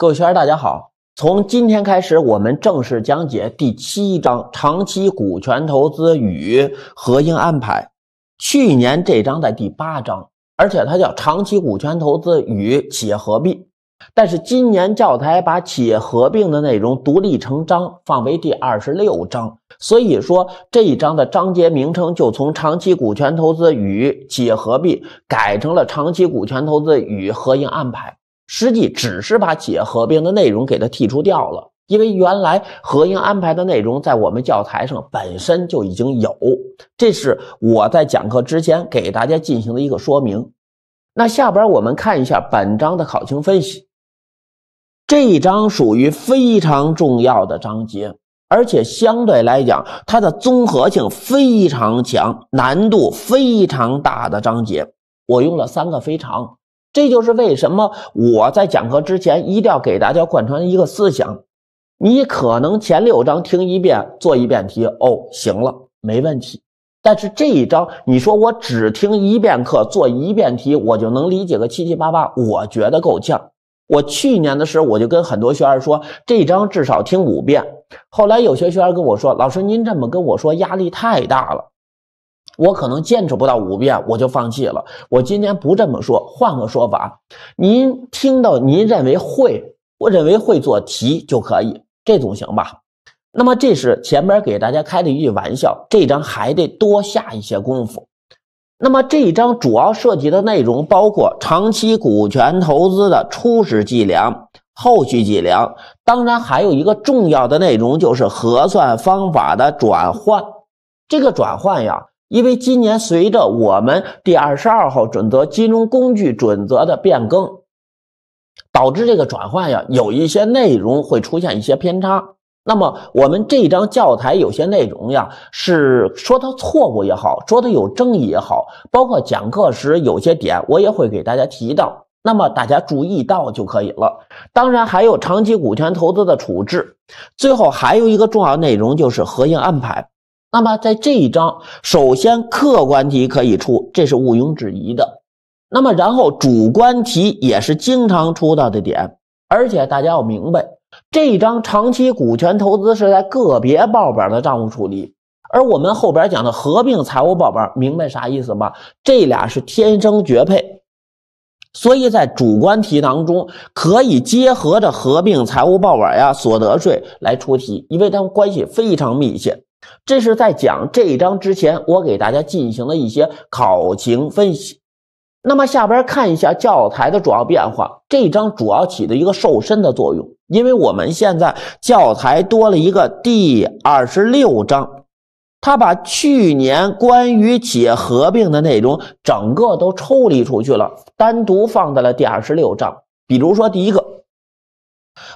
各位学员，大家好！从今天开始，我们正式讲解第七章“长期股权投资与合营安排”。去年这章在第八章，而且它叫“长期股权投资与企业合并”。但是今年教材把企业合并的内容独立成章，放为第二十六章。所以说，这一章的章节名称就从“长期股权投资与企业合并”改成了“长期股权投资与合营安排”。实际只是把企业合并的内容给它剔除掉了，因为原来合营安排的内容在我们教材上本身就已经有，这是我在讲课之前给大家进行的一个说明。那下边我们看一下本章的考情分析。这一章属于非常重要的章节，而且相对来讲，它的综合性非常强，难度非常大的章节。我用了三个非常。这就是为什么我在讲课之前一定要给大家贯穿一个思想。你可能前六章听一遍做一遍题，哦，行了，没问题。但是这一章，你说我只听一遍课做一遍题，我就能理解个七七八八，我觉得够呛。我去年的时候，我就跟很多学员说，这一章至少听五遍。后来有些学员跟我说，老师您这么跟我说，压力太大了。我可能坚持不到五遍，我就放弃了。我今天不这么说，换个说法，您听到您认为会，我认为会做题就可以，这总行吧？那么这是前边给大家开的一句玩笑，这一章还得多下一些功夫。那么这一章主要涉及的内容包括长期股权投资的初始计量、后续计量，当然还有一个重要的内容就是核算方法的转换。这个转换呀。因为今年随着我们第二十二号准则金融工具准则的变更，导致这个转换呀，有一些内容会出现一些偏差。那么我们这张教材有些内容呀，是说它错误也好，说它有争议也好，包括讲课时有些点我也会给大家提到。那么大家注意到就可以了。当然还有长期股权投资的处置，最后还有一个重要内容就是合营安排。那么在这一章，首先客观题可以出，这是毋庸置疑的。那么然后主观题也是经常出到的点，而且大家要明白，这一章长期股权投资是在个别报表的账务处理，而我们后边讲的合并财务报表，明白啥意思吗？这俩是天生绝配，所以在主观题当中可以结合着合并财务报表呀、所得税来出题，因为他们关系非常密切。这是在讲这一章之前，我给大家进行了一些考情分析。那么下边看一下教材的主要变化。这一章主要起的一个瘦身的作用，因为我们现在教材多了一个第二十六章，他把去年关于企业合并的内容整个都抽离出去了，单独放在了第二十六章。比如说第一个。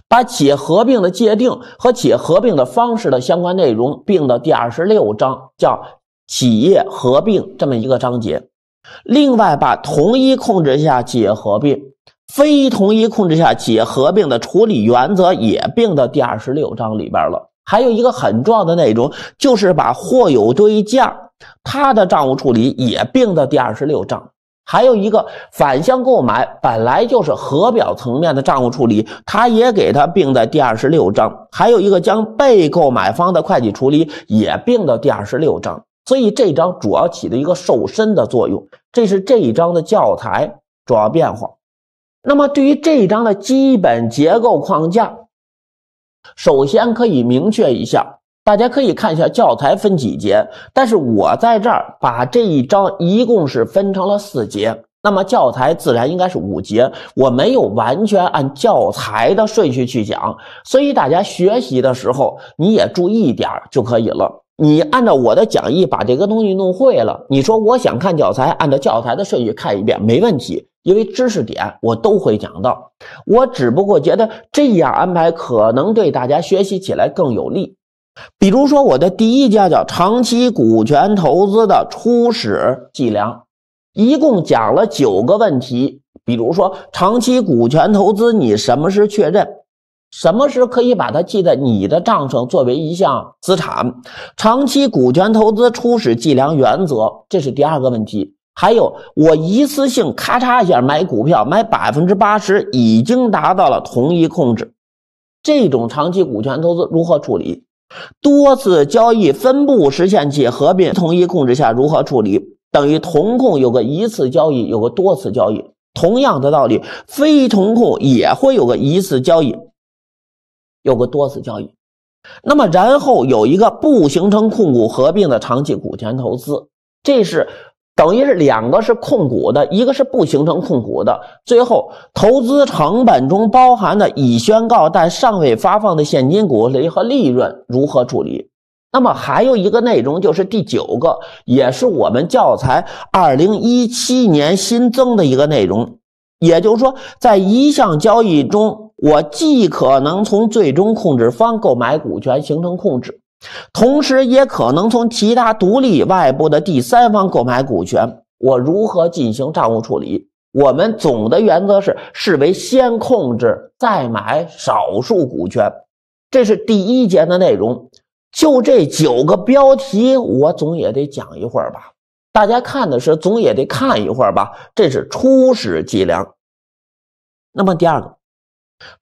把企业合并的界定和企业合并的方式的相关内容并到第二十六章，叫企业合并这么一个章节。另外，把同一控制下企业合并、非同一控制下企业合并的处理原则也并到第二十六章里边了。还有一个很重要的内容，就是把货有对价它的账务处理也并到第二十六章。还有一个反向购买，本来就是合表层面的账务处理，它也给它并在第二十六章；还有一个将被购买方的会计处理也并到第二十六章，所以这章主要起的一个瘦身的作用。这是这一章的教材主要变化。那么对于这一章的基本结构框架，首先可以明确一下。大家可以看一下教材分几节，但是我在这儿把这一章一共是分成了四节，那么教材自然应该是五节，我没有完全按教材的顺序去讲，所以大家学习的时候你也注意一点就可以了。你按照我的讲义把这个东西弄会了，你说我想看教材，按照教材的顺序看一遍没问题，因为知识点我都会讲到，我只不过觉得这样安排可能对大家学习起来更有利。比如说，我的第一家叫长期股权投资的初始计量，一共讲了九个问题。比如说，长期股权投资你什么是确认，什么是可以把它记在你的账上作为一项资产？长期股权投资初始计量原则，这是第二个问题。还有，我一次性咔嚓一下买股票，买百分之八十，已经达到了同一控制，这种长期股权投资如何处理？多次交易分步实现且合并同一控制下如何处理？等于同控有个一次交易，有个多次交易，同样的道理，非同控也会有个一次交易，有个多次交易。那么，然后有一个不形成控股合并的长期股权投资，这是。等于是两个是控股的，一个是不形成控股的。最后，投资成本中包含的已宣告但尚未发放的现金股利和利润如何处理？那么还有一个内容就是第九个，也是我们教材二零一七年新增的一个内容，也就是说，在一项交易中，我既可能从最终控制方购买股权形成控制。同时，也可能从其他独立外部的第三方购买股权，我如何进行账务处理？我们总的原则是，视为先控制再买少数股权，这是第一节的内容。就这九个标题，我总也得讲一会儿吧，大家看的是总也得看一会儿吧，这是初始计量。那么第二个。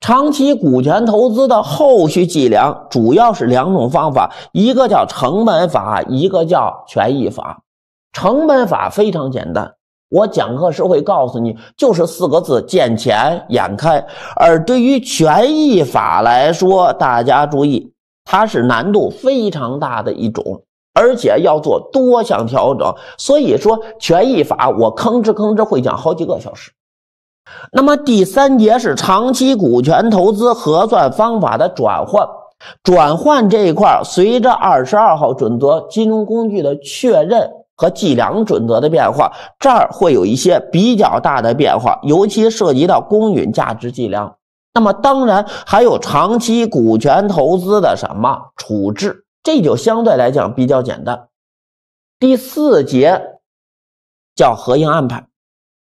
长期股权投资的后续计量主要是两种方法，一个叫成本法，一个叫权益法。成本法非常简单，我讲课时会告诉你，就是四个字：见钱眼开。而对于权益法来说，大家注意，它是难度非常大的一种，而且要做多项调整。所以说，权益法我吭哧吭哧会讲好几个小时。那么第三节是长期股权投资核算方法的转换，转换这一块儿随着二十二号准则金融工具的确认和计量准则的变化，这儿会有一些比较大的变化，尤其涉及到公允价值计量。那么当然还有长期股权投资的什么处置，这就相对来讲比较简单。第四节叫合营安排。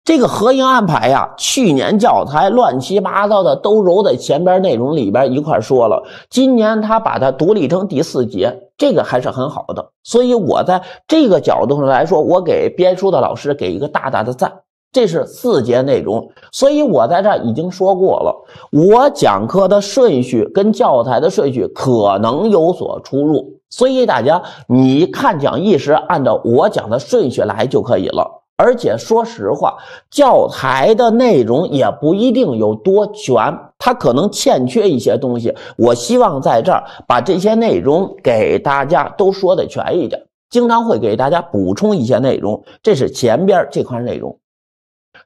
这个合营安排呀，去年教材乱七八糟的都揉在前边内容里边一块说了，今年他把它独立成第四节，这个还是很好的。所以我在这个角度上来说，我给编书的老师给一个大大的赞。这是四节内容，所以我在这已经说过了。我讲课的顺序跟教材的顺序可能有所出入，所以大家你看讲义时按照我讲的顺序来就可以了。而且说实话，教材的内容也不一定有多全，它可能欠缺一些东西。我希望在这儿把这些内容给大家都说的全一点，经常会给大家补充一些内容。这是前边这块内容，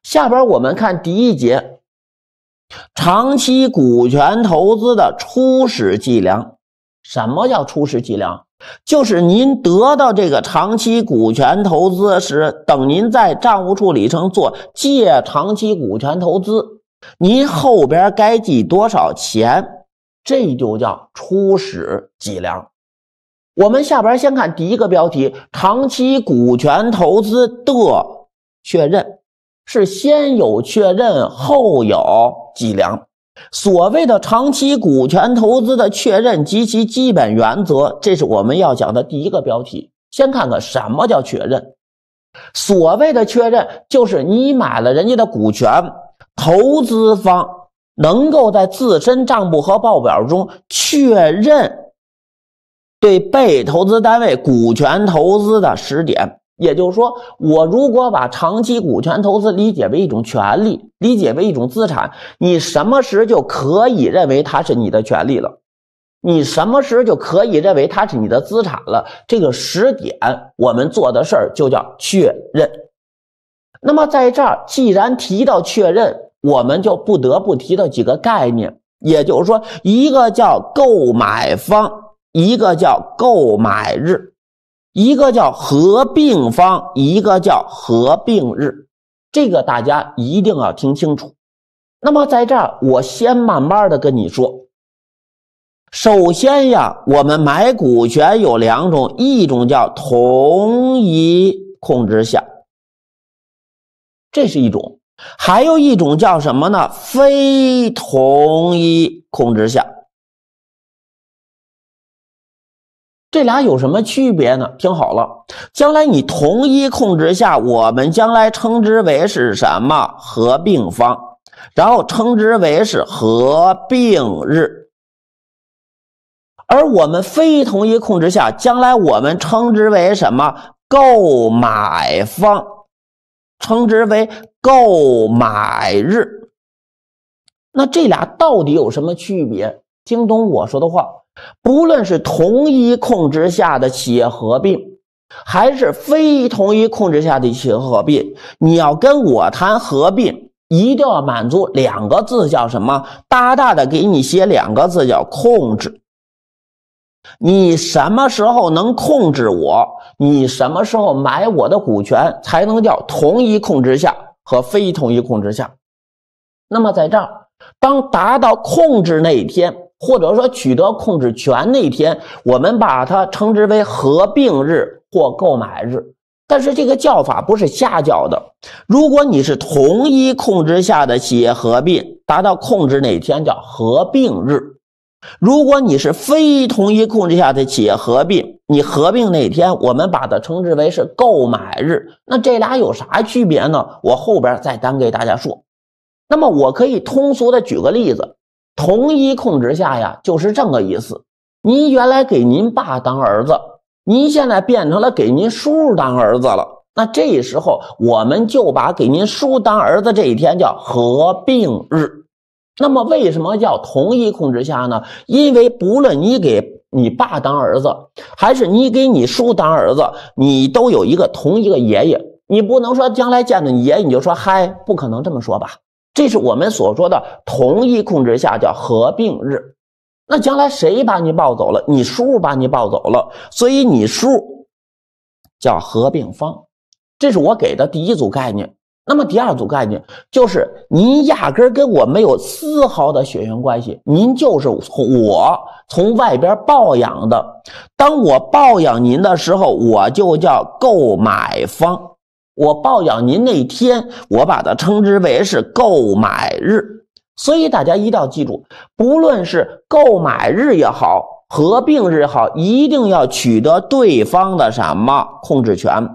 下边我们看第一节，长期股权投资的初始计量。什么叫初始计量？就是您得到这个长期股权投资时，等您在账务处理成做借长期股权投资，您后边该记多少钱，这就叫初始计量。我们下边先看第一个标题：长期股权投资的确认是先有确认后有计量。所谓的长期股权投资的确认及其基本原则，这是我们要讲的第一个标题。先看看什么叫确认。所谓的确认，就是你买了人家的股权，投资方能够在自身账簿和报表中确认对被投资单位股权投资的时点。也就是说，我如果把长期股权投资理解为一种权利，理解为一种资产，你什么时就可以认为它是你的权利了？你什么时就可以认为它是你的资产了？这个时点，我们做的事儿就叫确认。那么，在这儿，既然提到确认，我们就不得不提到几个概念。也就是说，一个叫购买方，一个叫购买日。一个叫合并方，一个叫合并日，这个大家一定要听清楚。那么在这儿，我先慢慢的跟你说。首先呀，我们买股权有两种，一种叫同一控制下，这是一种；还有一种叫什么呢？非同一控制下。这俩有什么区别呢？听好了，将来你同一控制下，我们将来称之为是什么合并方，然后称之为是合并日；而我们非同一控制下，将来我们称之为什么购买方，称之为购买日。那这俩到底有什么区别？听懂我说的话。不论是同一控制下的企业合并，还是非同一控制下的企业合并，你要跟我谈合并，一定要满足两个字，叫什么？大大的给你写两个字，叫控制。你什么时候能控制我？你什么时候买我的股权，才能叫同一控制下和非同一控制下？那么在这儿，当达到控制那一天。或者说取得控制权那天，我们把它称之为合并日或购买日。但是这个叫法不是瞎叫的。如果你是同一控制下的企业合并，达到控制那天叫合并日；如果你是非同一控制下的企业合并，你合并那天我们把它称之为是购买日。那这俩有啥区别呢？我后边再单给大家说。那么我可以通俗的举个例子。同一控制下呀，就是这个意思。您原来给您爸当儿子，您现在变成了给您叔叔当儿子了。那这时候，我们就把给您叔当儿子这一天叫合并日。那么，为什么叫同一控制下呢？因为不论你给你爸当儿子，还是你给你叔当儿子，你都有一个同一个爷爷。你不能说将来见着你爷你就说嗨，不可能这么说吧。这是我们所说的同一控制下叫合并日，那将来谁把你抱走了？你叔把你抱走了，所以你叔叫合并方，这是我给的第一组概念。那么第二组概念就是您压根儿跟我没有丝毫的血缘关系，您就是我从外边抱养的。当我抱养您的时候，我就叫购买方。我抱养您那天，我把它称之为是购买日，所以大家一定要记住，不论是购买日也好，合并日也好，一定要取得对方的什么控制权。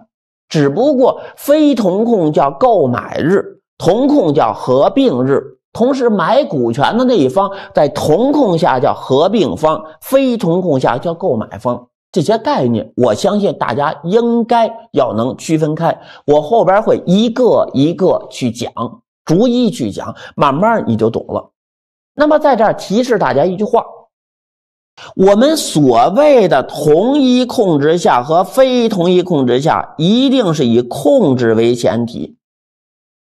只不过非同控叫购买日，同控叫合并日。同时，买股权的那一方在同控下叫合并方，非同控下叫购买方。这些概念，我相信大家应该要能区分开。我后边会一个一个去讲，逐一去讲，慢慢你就懂了。那么在这儿提示大家一句话：我们所谓的同一控制下和非同一控制下，一定是以控制为前提。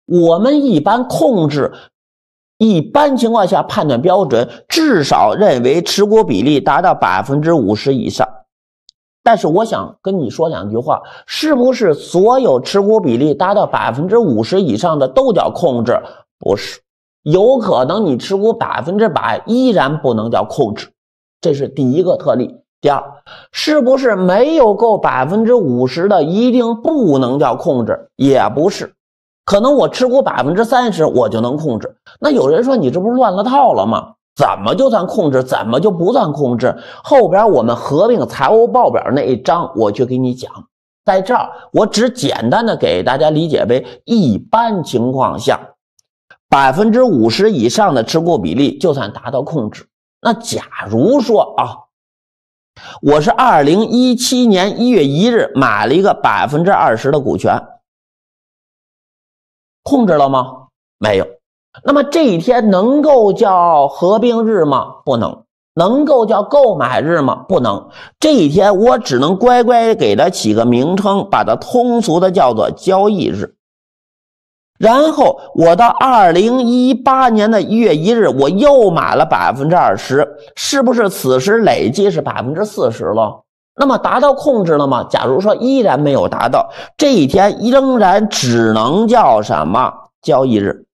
我们一般控制，一般情况下判断标准，至少认为持股比例达到百分之五十以上。但是我想跟你说两句话，是不是所有持股比例达到百分之五十以上的都叫控制？不是，有可能你持股百分之百依然不能叫控制，这是第一个特例。第二，是不是没有够百分之五十的一定不能叫控制？也不是，可能我持股百分之三十我就能控制。那有人说你这不是乱了套了吗？怎么就算控制？怎么就不算控制？后边我们合并财务报表那一章，我去给你讲。在这儿，我只简单的给大家理解为一般情况下，百分之五十以上的持股比例就算达到控制。那假如说啊，我是二零一七年一月一日买了一个百分之二十的股权，控制了吗？没有。那么这一天能够叫合并日吗？不能。能够叫购买日吗？不能。这一天我只能乖乖给它起个名称，把它通俗的叫做交易日。然后我到二零一八年的一月一日，我又买了百分之二十，是不是此时累计是百分之四十了？那么达到控制了吗？假如说依然没有达到，这一天仍然只能叫什么交易日？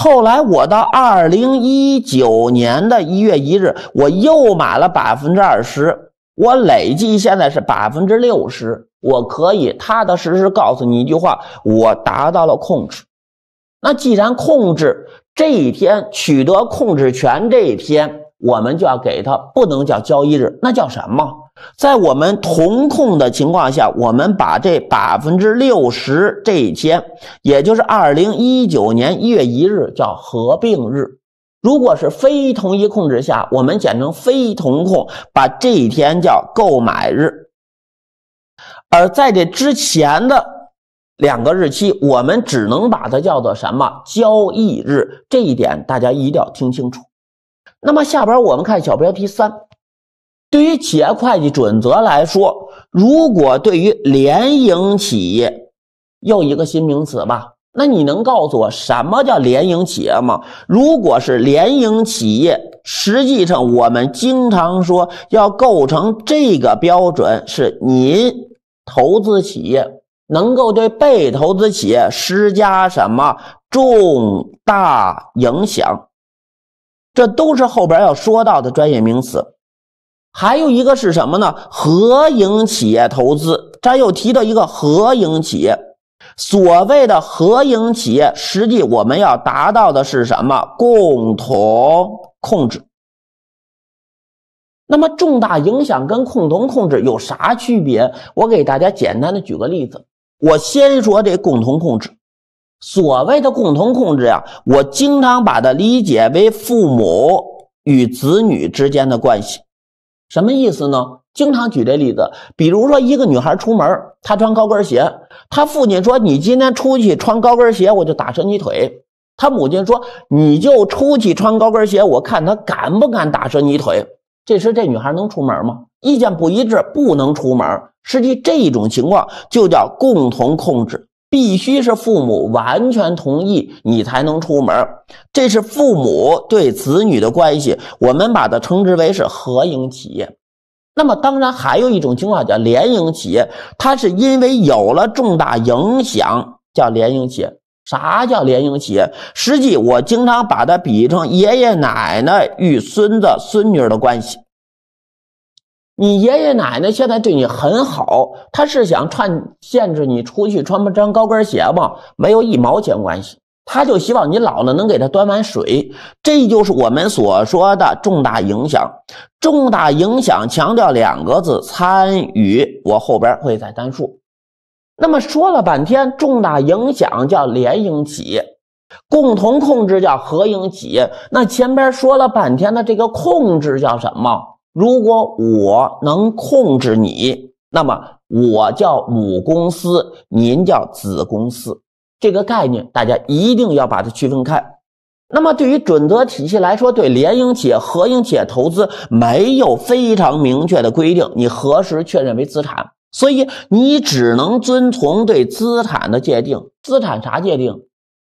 后来我到二零一九年的一月一日，我又买了百分之二十，我累计现在是百分之六十。我可以踏踏实实告诉你一句话，我达到了控制。那既然控制这一天取得控制权这一天，我们就要给他不能叫交易日，那叫什么？在我们同控的情况下，我们把这百分之六十这一天，也就是二零一九年一月一日叫合并日。如果是非同一控制下，我们简称非同控，把这一天叫购买日。而在这之前的两个日期，我们只能把它叫做什么交易日。这一点大家一定要听清楚。那么下边我们看小标题三。对于企业会计准则来说，如果对于联营企业，又一个新名词吧，那你能告诉我什么叫联营企业吗？如果是联营企业，实际上我们经常说要构成这个标准是，您投资企业能够对被投资企业施加什么重大影响，这都是后边要说到的专业名词。还有一个是什么呢？合营企业投资，这又提到一个合营企业。所谓的合营企业，实际我们要达到的是什么？共同控制。那么，重大影响跟共同控制有啥区别？我给大家简单的举个例子。我先说这共同控制。所谓的共同控制呀，我经常把它理解为父母与子女之间的关系。什么意思呢？经常举这例子，比如说一个女孩出门，她穿高跟鞋，她父亲说：“你今天出去穿高跟鞋，我就打折你腿。”她母亲说：“你就出去穿高跟鞋，我看他敢不敢打折你腿。”这时这女孩能出门吗？意见不一致，不能出门。实际这种情况就叫共同控制。必须是父母完全同意，你才能出门。这是父母对子女的关系，我们把它称之为是合营企业。那么，当然还有一种情况叫联营企业，它是因为有了重大影响叫联营企业。啥叫联营企业？实际我经常把它比喻成爷爷奶奶与孙子孙女的关系。你爷爷奶奶现在对你很好，他是想串限制你出去穿不穿高跟鞋吗？没有一毛钱关系，他就希望你老了能给他端碗水，这就是我们所说的重大影响。重大影响强调两个字参与，我后边会再单述。那么说了半天，重大影响叫联营企业，共同控制叫合营企业。那前边说了半天的这个控制叫什么？如果我能控制你，那么我叫母公司，您叫子公司，这个概念大家一定要把它区分开。那么，对于准则体系来说，对联营企业、合营企业投资没有非常明确的规定，你何时确认为资产？所以你只能遵从对资产的界定。资产啥界定？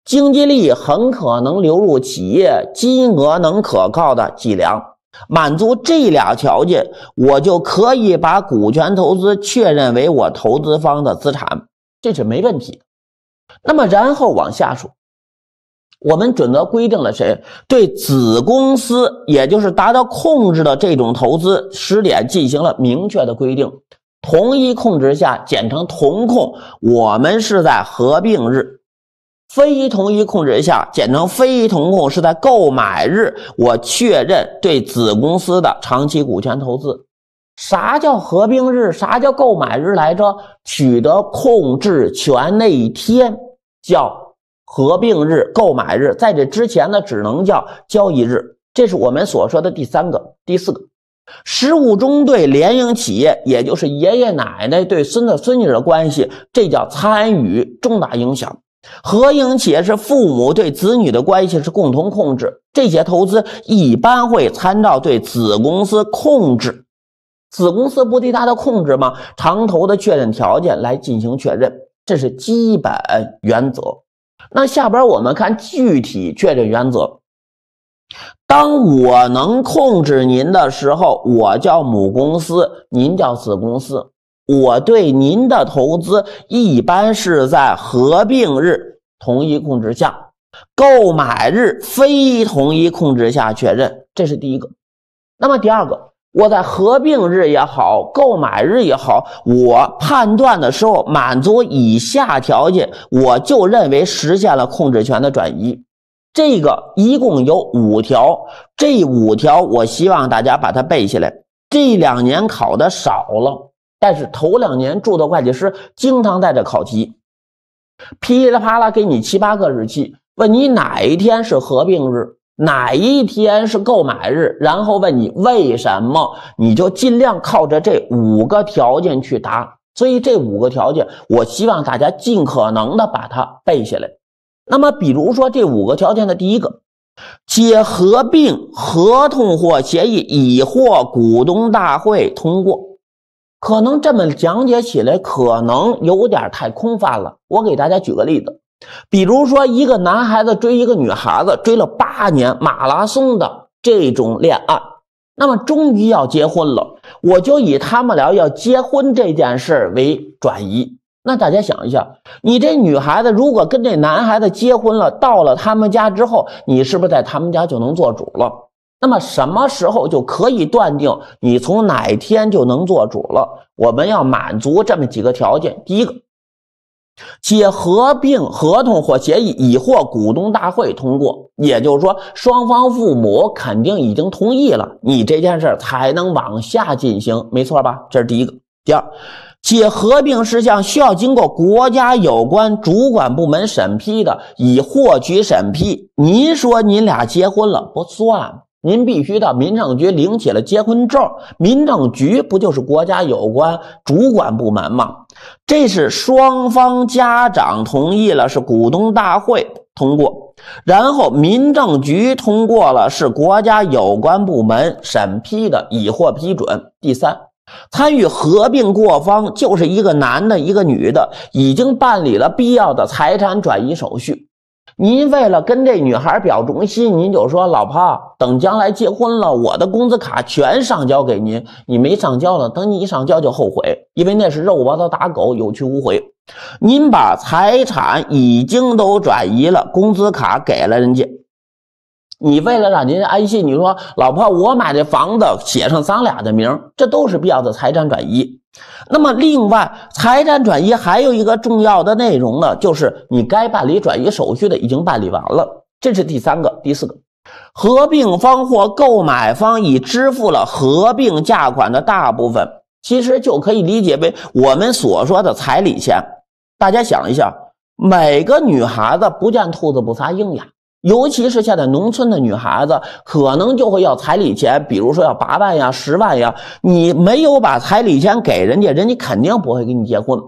经济利益很可能流入企业，金额能可靠的计量。满足这俩条件，我就可以把股权投资确认为我投资方的资产，这是没问题。那么，然后往下说，我们准则规定了谁对子公司，也就是达到控制的这种投资时点进行了明确的规定。同一控制下，简称同控，我们是在合并日。非同一控制下，简称非同控，是在购买日我确认对子公司的长期股权投资。啥叫合并日？啥叫购买日来着？取得控制权那一天叫合并日，购买日在这之前呢，只能叫交易日。这是我们所说的第三个、第四个。十五中队联营企业，也就是爷爷奶奶对孙子孙女的关系，这叫参与重大影响。合营企业是父母对子女的关系是共同控制，这些投资一般会参照对子公司控制，子公司不对它的控制吗？长投的确认条件来进行确认，这是基本原则。那下边我们看具体确认原则。当我能控制您的时候，我叫母公司，您叫子公司。我对您的投资一般是在合并日同一控制下，购买日非同一控制下确认，这是第一个。那么第二个，我在合并日也好，购买日也好，我判断的时候满足以下条件，我就认为实现了控制权的转移。这个一共有五条，这五条我希望大家把它背下来。这两年考的少了。但是头两年注册会计师经常在这考题，噼里啪啦给你七八个日期，问你哪一天是合并日，哪一天是购买日，然后问你为什么，你就尽量靠着这五个条件去答。所以这五个条件，我希望大家尽可能的把它背下来。那么，比如说这五个条件的第一个，皆合并合同或协议已获股东大会通过。可能这么讲解起来，可能有点太空泛了。我给大家举个例子，比如说一个男孩子追一个女孩子，追了八年马拉松的这种恋爱，那么终于要结婚了。我就以他们俩要结婚这件事为转移，那大家想一下，你这女孩子如果跟这男孩子结婚了，到了他们家之后，你是不是在他们家就能做主了？那么什么时候就可以断定你从哪天就能做主了？我们要满足这么几个条件：第一个，且合并合同或协议已获股东大会通过，也就是说双方父母肯定已经同意了，你这件事才能往下进行，没错吧？这是第一个。第二，且合并事项需要经过国家有关主管部门审批的，已获取审批。您说您俩结婚了，不算吗？您必须到民政局领取了结婚证。民政局不就是国家有关主管部门吗？这是双方家长同意了，是股东大会通过，然后民政局通过了，是国家有关部门审批的，已获批准。第三，参与合并过方就是一个男的，一个女的，已经办理了必要的财产转移手续。您为了跟这女孩表忠心，您就说：“老婆，等将来结婚了，我的工资卡全上交给您。你没上交了，等你一上交就后悔，因为那是肉包子打狗，有去无回。您把财产已经都转移了，工资卡给了人家。”你为了让您安心，你说老婆，我买这房子写上咱俩的名，这都是必要的财产转移。那么，另外财产转移还有一个重要的内容呢，就是你该办理转移手续的已经办理完了，这是第三个、第四个。合并方或购买方已支付了合并价款的大部分，其实就可以理解为我们所说的彩礼钱。大家想一下，每个女孩子不见兔子不撒鹰呀。尤其是现在农村的女孩子，可能就会要彩礼钱，比如说要八万呀、十万呀，你没有把彩礼钱给人家，人家肯定不会跟你结婚。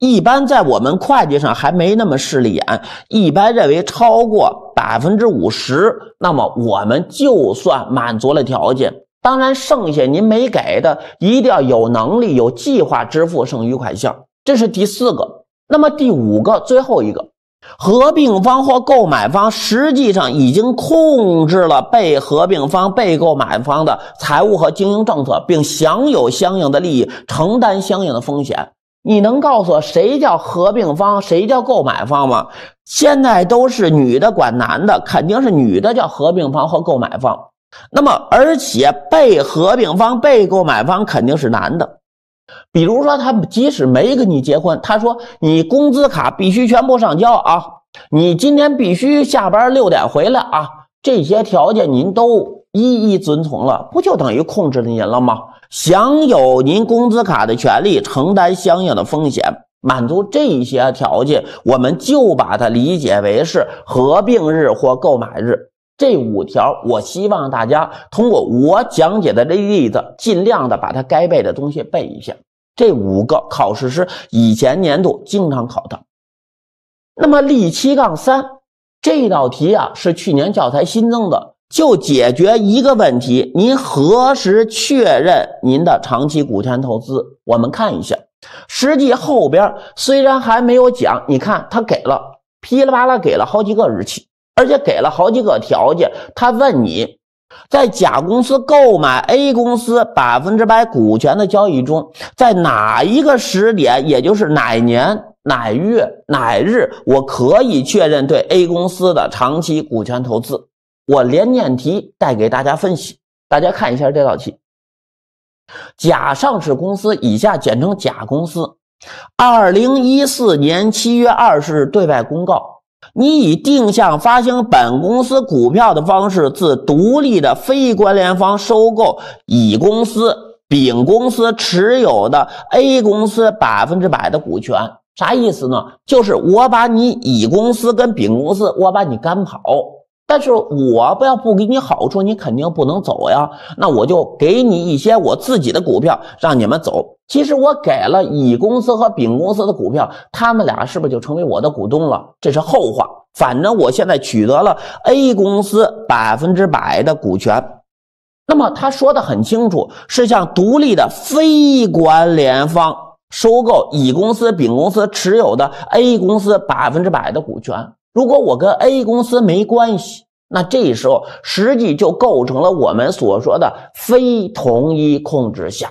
一般在我们会计上还没那么势利眼，一般认为超过百分之五十，那么我们就算满足了条件。当然，剩下您没给的，一定要有能力、有计划支付剩余款项。这是第四个，那么第五个，最后一个。合并方或购买方实际上已经控制了被合并方、被购买方的财务和经营政策，并享有相应的利益，承担相应的风险。你能告诉我谁叫合并方，谁叫购买方吗？现在都是女的管男的，肯定是女的叫合并方和购买方。那么，而且被合并方、被购买方肯定是男的。比如说，他即使没跟你结婚，他说你工资卡必须全部上交啊，你今天必须下班六点回来啊，这些条件您都一一遵从了，不就等于控制了您了吗？享有您工资卡的权利，承担相应的风险，满足这些条件，我们就把它理解为是合并日或购买日。这五条，我希望大家通过我讲解的这例子，尽量的把它该背的东西背一下。这五个考试是以前年度经常考的。那么例七杠三这道题啊，是去年教材新增的，就解决一个问题：您何时确认您的长期股权投资？我们看一下，实际后边虽然还没有讲，你看他给了噼里啪啦给了好几个日期。而且给了好几个条件，他问你在甲公司购买 A 公司百分之百股权的交易中，在哪一个时点，也就是哪年哪月哪日，我可以确认对 A 公司的长期股权投资？我连念题带给大家分析，大家看一下这道题。甲上市公司以下简称甲公司，二零一四年七月二十日对外公告。你以定向发行本公司股票的方式，自独立的非关联方收购乙公司、丙公司持有的 A 公司百分之百的股权，啥意思呢？就是我把你乙公司跟丙公司，我把你赶跑。但是我不要不给你好处，你肯定不能走呀。那我就给你一些我自己的股票，让你们走。其实我给了乙公司和丙公司的股票，他们俩是不是就成为我的股东了？这是后话。反正我现在取得了 A 公司百分之百的股权。那么他说的很清楚，是向独立的非关联方收购乙公司、丙公司持有的 A 公司百分之百的股权。如果我跟 A 公司没关系，那这时候实际就构成了我们所说的非同一控制下，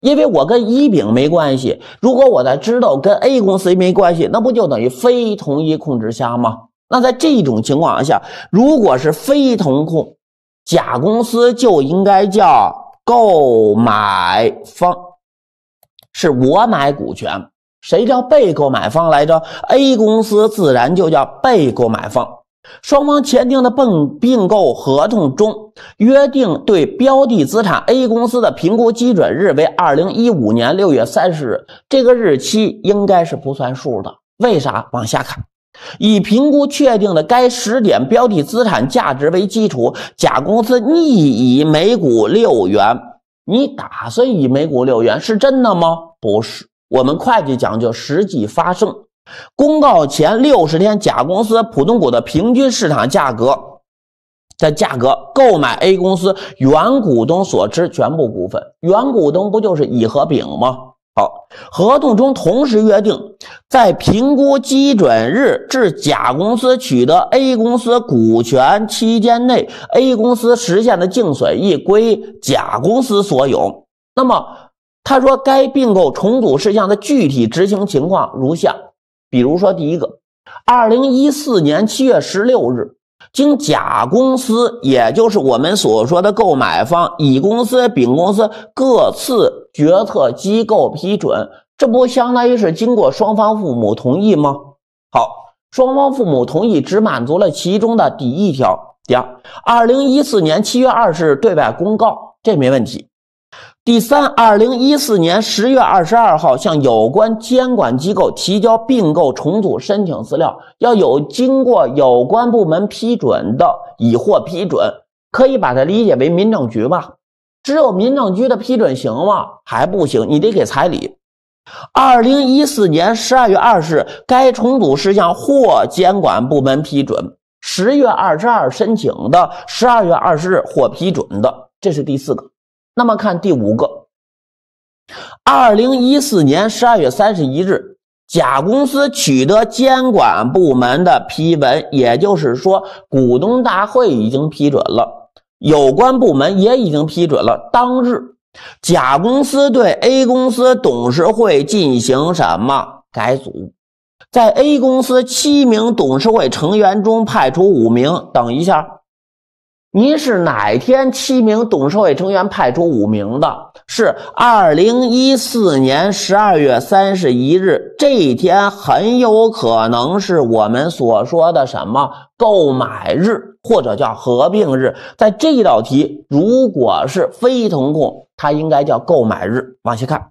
因为我跟乙丙没关系。如果我在知道跟 A 公司没关系，那不就等于非同一控制下吗？那在这种情况下，如果是非同控，甲公司就应该叫购买方，是我买股权。谁叫被购买方来着？A 公司自然就叫被购买方。双方签订的并并购合同中约定，对标的资产 A 公司的评估基准日为二零一五年六月三十日，这个日期应该是不算数的。为啥？往下看，以评估确定的该时点标的资产价值为基础，甲公司拟以每股六元，你打算以每股六元是真的吗？不是。我们会计讲究实际发生，公告前六十天，甲公司普通股的平均市场价格的价格购买 A 公司原股东所持全部股份，原股东不就是乙和丙吗？好，合同中同时约定，在评估基准日至甲公司取得 A 公司股权期间内，A 公司实现的净损益归甲公司所有。那么。他说，该并购重组事项的具体执行情况如下：比如说，第一个，二零一四年七月十六日，经甲公司，也就是我们所说的购买方，乙公司、丙公司各次决策机构批准，这不相当于是经过双方父母同意吗？好，双方父母同意只满足了其中的第一条。第二，二零一四年七月二日对外公告，这没问题。第三，二零一四年十月二十二号向有关监管机构提交并购重组申请资料，要有经过有关部门批准的，已获批准，可以把它理解为民政局吧？只有民政局的批准行吗？还不行，你得给彩礼。二零一四年十二月二十日，该重组事项获监管部门批准，十月二十二申请的，十二月二十日获批准的，这是第四个。那么看第五个，二零一四年十二月三十一日，甲公司取得监管部门的批文，也就是说股东大会已经批准了，有关部门也已经批准了。当日，甲公司对 A 公司董事会进行什么改组？在 A 公司七名董事会成员中派出五名。等一下。您是哪天七名董事会成员派出五名的？是二零一四年十二月三十一日这一天，很有可能是我们所说的什么购买日，或者叫合并日。在这一道题，如果是非同控，它应该叫购买日。往下看，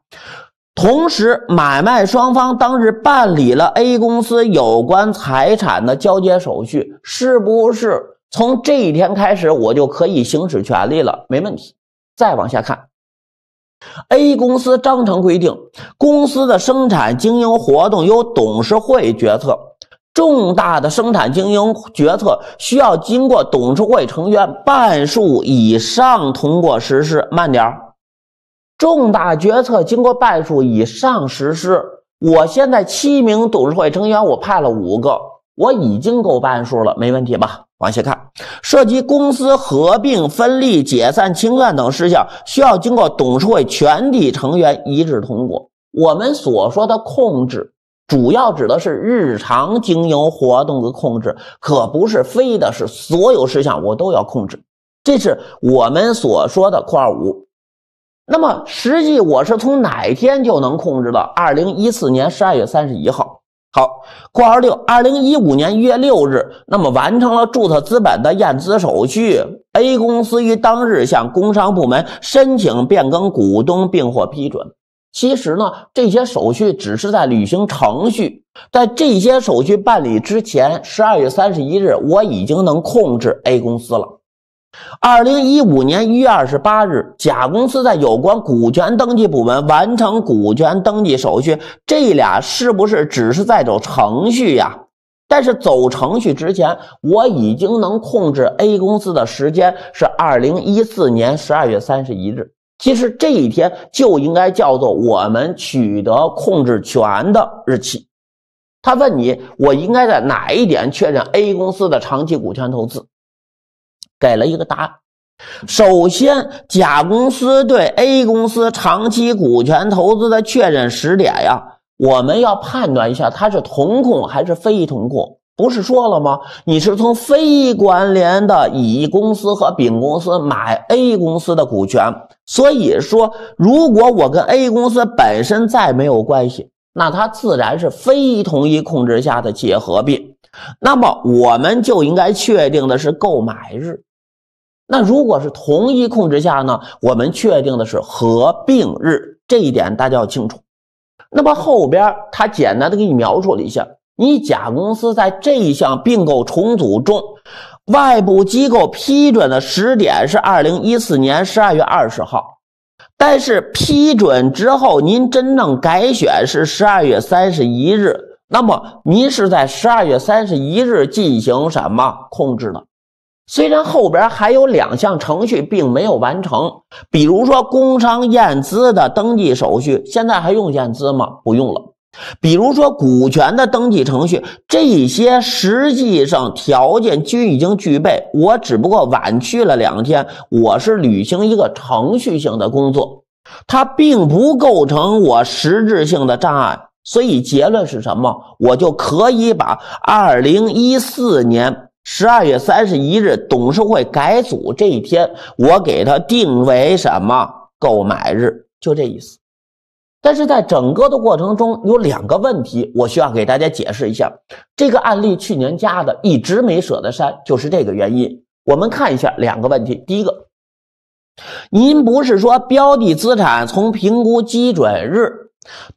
同时买卖双方当日办理了 A 公司有关财产的交接手续，是不是？从这一天开始，我就可以行使权利了，没问题。再往下看，A 公司章程规定，公司的生产经营活动由董事会决策，重大的生产经营决策需要经过董事会成员半数以上通过实施。慢点儿，重大决策经过半数以上实施。我现在七名董事会成员，我派了五个，我已经够半数了，没问题吧？往下看，涉及公司合并、分立、解散、清算等事项，需要经过董事会全体成员一致通过。我们所说的控制，主要指的是日常经营活动的控制，可不是非的是所有事项我都要控制。这是我们所说的括号五。那么实际我是从哪天就能控制到二零一四年十二月三十一号。好，括号六，二零一五年一月六日，那么完成了注册资本的验资手续，A 公司于当日向工商部门申请变更股东，并获批准。其实呢，这些手续只是在履行程序，在这些手续办理之前，十二月三十一日，我已经能控制 A 公司了。二零一五年一月二十八日，甲公司在有关股权登记部门完成股权登记手续。这俩是不是只是在走程序呀？但是走程序之前，我已经能控制 A 公司的时间是二零一四年十二月三十一日。其实这一天就应该叫做我们取得控制权的日期。他问你，我应该在哪一点确认 A 公司的长期股权投资？给了一个答案。首先，甲公司对 A 公司长期股权投资的确认时点呀，我们要判断一下它是同控还是非同控。不是说了吗？你是从非关联的乙公司和丙公司买 A 公司的股权，所以说如果我跟 A 公司本身再没有关系，那它自然是非同一控制下的企业合并。那么我们就应该确定的是购买日。那如果是同一控制下呢？我们确定的是合并日，这一点大家要清楚。那么后边他简单的给你描述了一下，你甲公司在这一项并购重组中，外部机构批准的时点是二零一四年十二月二十号，但是批准之后您真正改选是十二月三十一日。那么您是在十二月三十一日进行什么控制的？虽然后边还有两项程序并没有完成，比如说工商验资的登记手续，现在还用验资吗？不用了。比如说股权的登记程序，这些实际上条件均已经具备，我只不过晚去了两天，我是履行一个程序性的工作，它并不构成我实质性的障碍。所以结论是什么？我就可以把二零一四年。十二月三十一日，董事会改组这一天，我给它定为什么购买日，就这意思。但是在整个的过程中，有两个问题，我需要给大家解释一下。这个案例去年加的，一直没舍得删，就是这个原因。我们看一下两个问题。第一个，您不是说标的资产从评估基准日？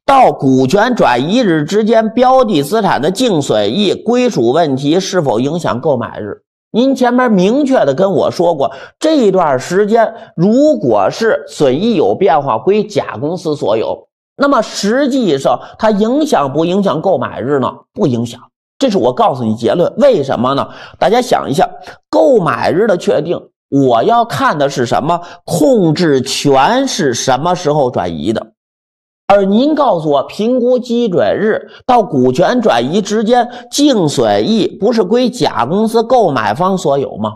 到股权转移日之间，标的资产的净损益归属问题是否影响购买日？您前面明确的跟我说过，这一段时间如果是损益有变化归甲公司所有，那么实际上它影响不影响购买日呢？不影响，这是我告诉你结论。为什么呢？大家想一下，购买日的确定，我要看的是什么？控制权是什么时候转移的？而您告诉我，评估基准日到股权转移之间净损益不是归甲公司购买方所有吗？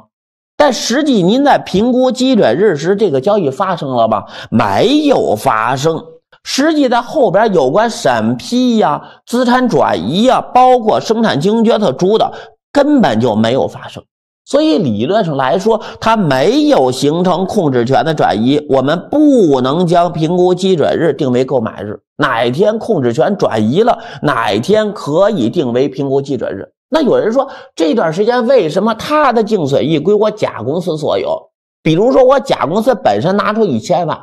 但实际您在评估基准日时，这个交易发生了吗？没有发生。实际在后边有关审批呀、资产转移呀，包括生产经营决策主导，根本就没有发生。所以理论上来说，它没有形成控制权的转移，我们不能将评估基准日定为购买日。哪天控制权转移了，哪天可以定为评估基准日。那有人说，这段时间为什么他的净损益归我甲公司所有？比如说，我甲公司本身拿出一千万，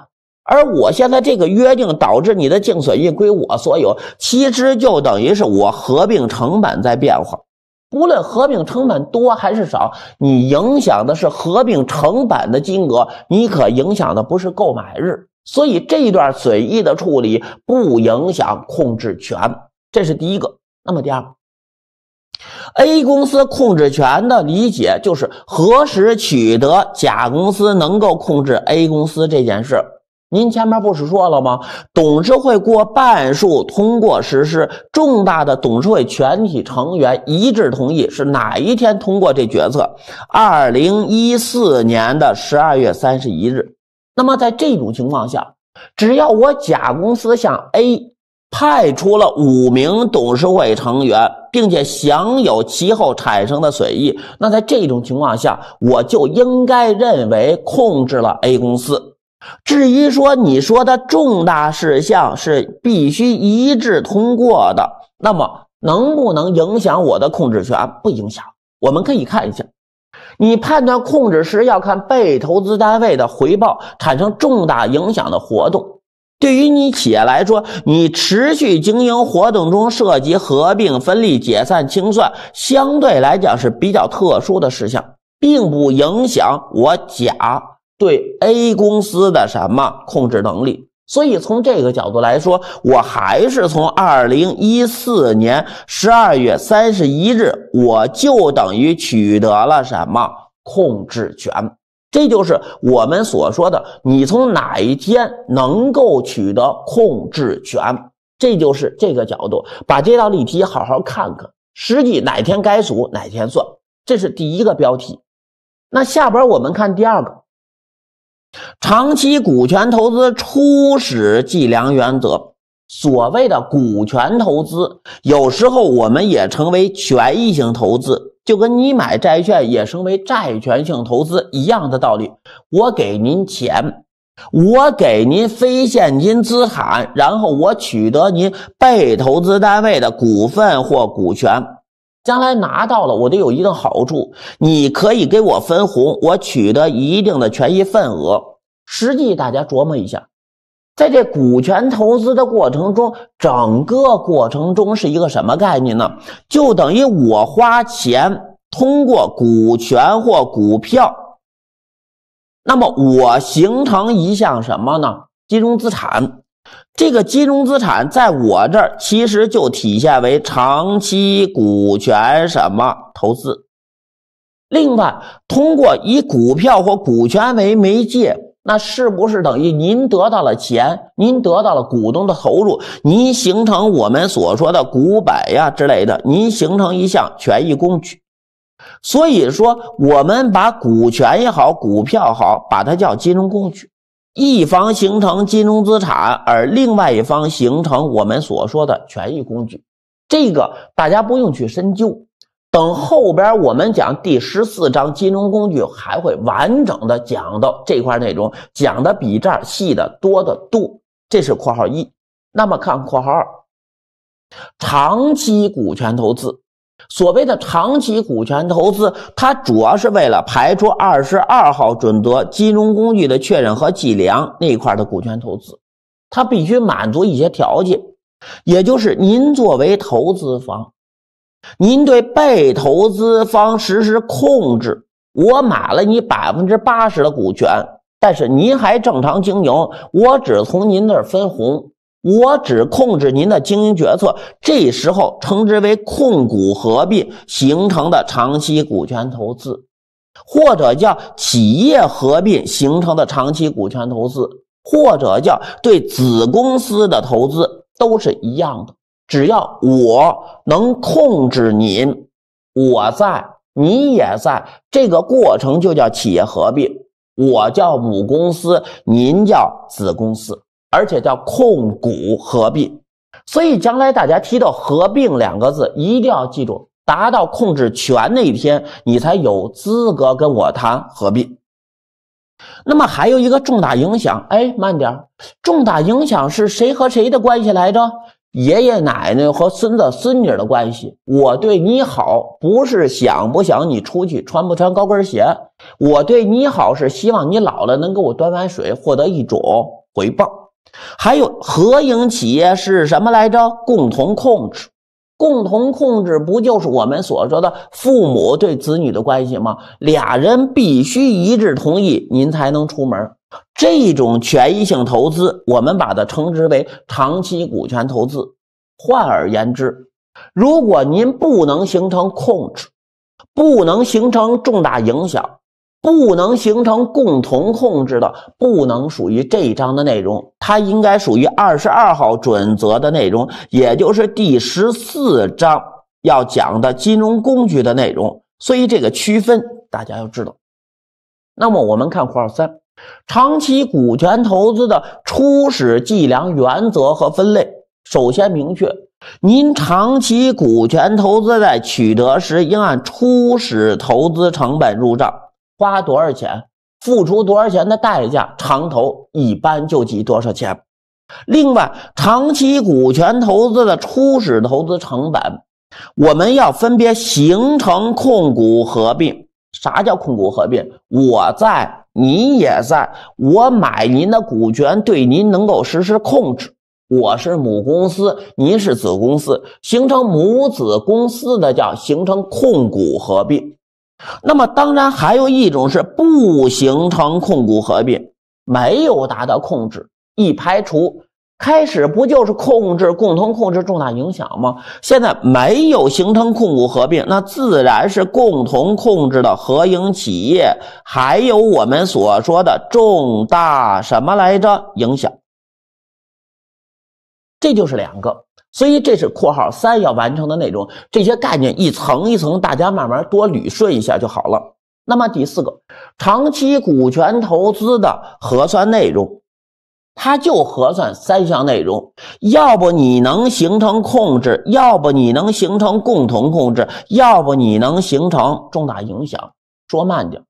而我现在这个约定导致你的净损益归我所有，其实就等于是我合并成本在变化。不论合并成本多还是少，你影响的是合并成本的金额，你可影响的不是购买日。所以这一段损益的处理不影响控制权，这是第一个。那么第二，A 公司控制权的理解就是何时取得甲公司能够控制 A 公司这件事。您前面不是说了吗？董事会过半数通过实施重大的，董事会全体成员一致同意是哪一天通过这决策？二零一四年的十二月三十一日。那么在这种情况下，只要我甲公司向 A 派出了五名董事会成员，并且享有其后产生的损益，那在这种情况下，我就应该认为控制了 A 公司。至于说你说的重大事项是必须一致通过的，那么能不能影响我的控制权？不影响。我们可以看一下，你判断控制时要看被投资单位的回报产生重大影响的活动。对于你企业来说，你持续经营活动中涉及合并、分立、解散、清算，相对来讲是比较特殊的事项，并不影响我甲。对 A 公司的什么控制能力？所以从这个角度来说，我还是从二零一四年十二月三十一日，我就等于取得了什么控制权？这就是我们所说的，你从哪一天能够取得控制权？这就是这个角度，把这道例题好好看看，实际哪天该组，哪天算？这是第一个标题。那下边我们看第二个。长期股权投资初始计量原则，所谓的股权投资，有时候我们也称为权益性投资，就跟你买债券也称为债权性投资一样的道理。我给您钱，我给您非现金资产，然后我取得您被投资单位的股份或股权。将来拿到了，我得有一定好处。你可以给我分红，我取得一定的权益份额。实际大家琢磨一下，在这股权投资的过程中，整个过程中是一个什么概念呢？就等于我花钱通过股权或股票，那么我形成一项什么呢？金融资产。这个金融资产在我这儿其实就体现为长期股权什么投资。另外，通过以股票或股权为媒介，那是不是等于您得到了钱？您得到了股东的投入，您形成我们所说的股本呀之类的，您形成一项权益工具。所以说，我们把股权也好，股票好，把它叫金融工具。一方形成金融资产，而另外一方形成我们所说的权益工具，这个大家不用去深究。等后边我们讲第十四章金融工具，还会完整的讲到这块内容，讲的比这儿细的多的多。这是括号一。那么看括号二，长期股权投资。所谓的长期股权投资，它主要是为了排除二十二号准则金融工具的确认和计量那一块的股权投资，它必须满足一些条件，也就是您作为投资方，您对被投资方实施控制。我买了你百分之八十的股权，但是您还正常经营，我只从您那儿分红。我只控制您的经营决策，这时候称之为控股合并形成的长期股权投资，或者叫企业合并形成的长期股权投资，或者叫对子公司的投资都是一样的。只要我能控制您，我在，你也在，这个过程就叫企业合并。我叫母公司，您叫子公司。而且叫控股合并，所以将来大家提到合并两个字，一定要记住，达到控制权那一天，你才有资格跟我谈合并。那么还有一个重大影响，哎，慢点，重大影响是谁和谁的关系来着？爷爷奶奶和孙子孙女的关系。我对你好，不是想不想你出去穿不穿高跟鞋，我对你好是希望你老了能给我端碗水，获得一种回报。还有合营企业是什么来着？共同控制，共同控制不就是我们所说的父母对子女的关系吗？俩人必须一致同意，您才能出门。这种权益性投资，我们把它称之为长期股权投资。换而言之，如果您不能形成控制，不能形成重大影响。不能形成共同控制的，不能属于这一章的内容，它应该属于二十二号准则的内容，也就是第十四章要讲的金融工具的内容。所以这个区分大家要知道。那么我们看括号三，长期股权投资的初始计量原则和分类。首先明确，您长期股权投资在取得时应按初始投资成本入账。花多少钱，付出多少钱的代价，长投一般就集多少钱。另外，长期股权投资的初始投资成本，我们要分别形成控股合并。啥叫控股合并？我在，您也在，我买您的股权，对您能够实施控制。我是母公司，您是子公司，形成母子公司的叫形成控股合并。那么当然，还有一种是不形成控股合并，没有达到控制，一排除。开始不就是控制、共同控制、重大影响吗？现在没有形成控股合并，那自然是共同控制的合营企业，还有我们所说的重大什么来着影响，这就是两个。所以这是括号三要完成的内容，这些概念一层一层，大家慢慢多捋顺一下就好了。那么第四个，长期股权投资的核算内容，它就核算三项内容：要不你能形成控制，要不你能形成共同控制，要不你能形成重大影响。说慢点，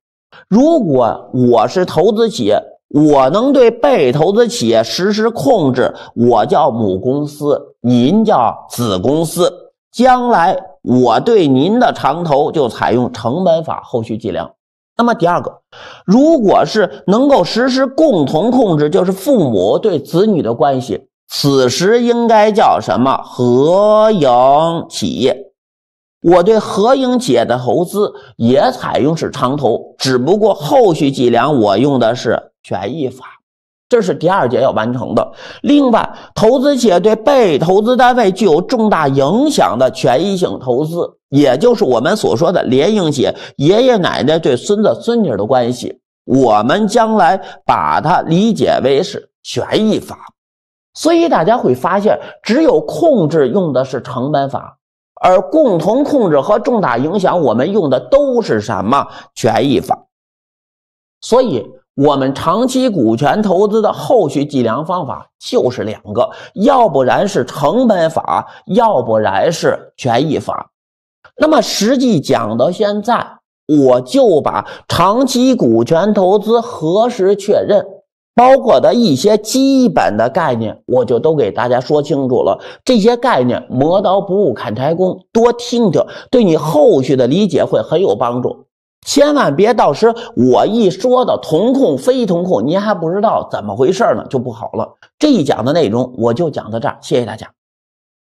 如果我是投资企业，我能对被投资企业实施控制，我叫母公司。您叫子公司，将来我对您的长投就采用成本法后续计量。那么第二个，如果是能够实施共同控制，就是父母对子女的关系，此时应该叫什么合营企业？我对合营企业的投资也采用是长投，只不过后续计量我用的是权益法。这是第二节要完成的。另外，投资企业对被投资单位具有重大影响的权益性投资，也就是我们所说的联营企业，爷爷奶奶对孙子孙女的关系，我们将来把它理解为是权益法。所以大家会发现，只有控制用的是成本法，而共同控制和重大影响，我们用的都是什么权益法？所以。我们长期股权投资的后续计量方法就是两个，要不然是成本法，要不然是权益法。那么实际讲到现在，我就把长期股权投资何时确认，包括的一些基本的概念，我就都给大家说清楚了。这些概念磨刀不误砍柴工，多听听，对你后续的理解会很有帮助。千万别到时我一说到同控非同控，您还不知道怎么回事呢，就不好了。这一讲的内容我就讲到这儿，谢谢大家。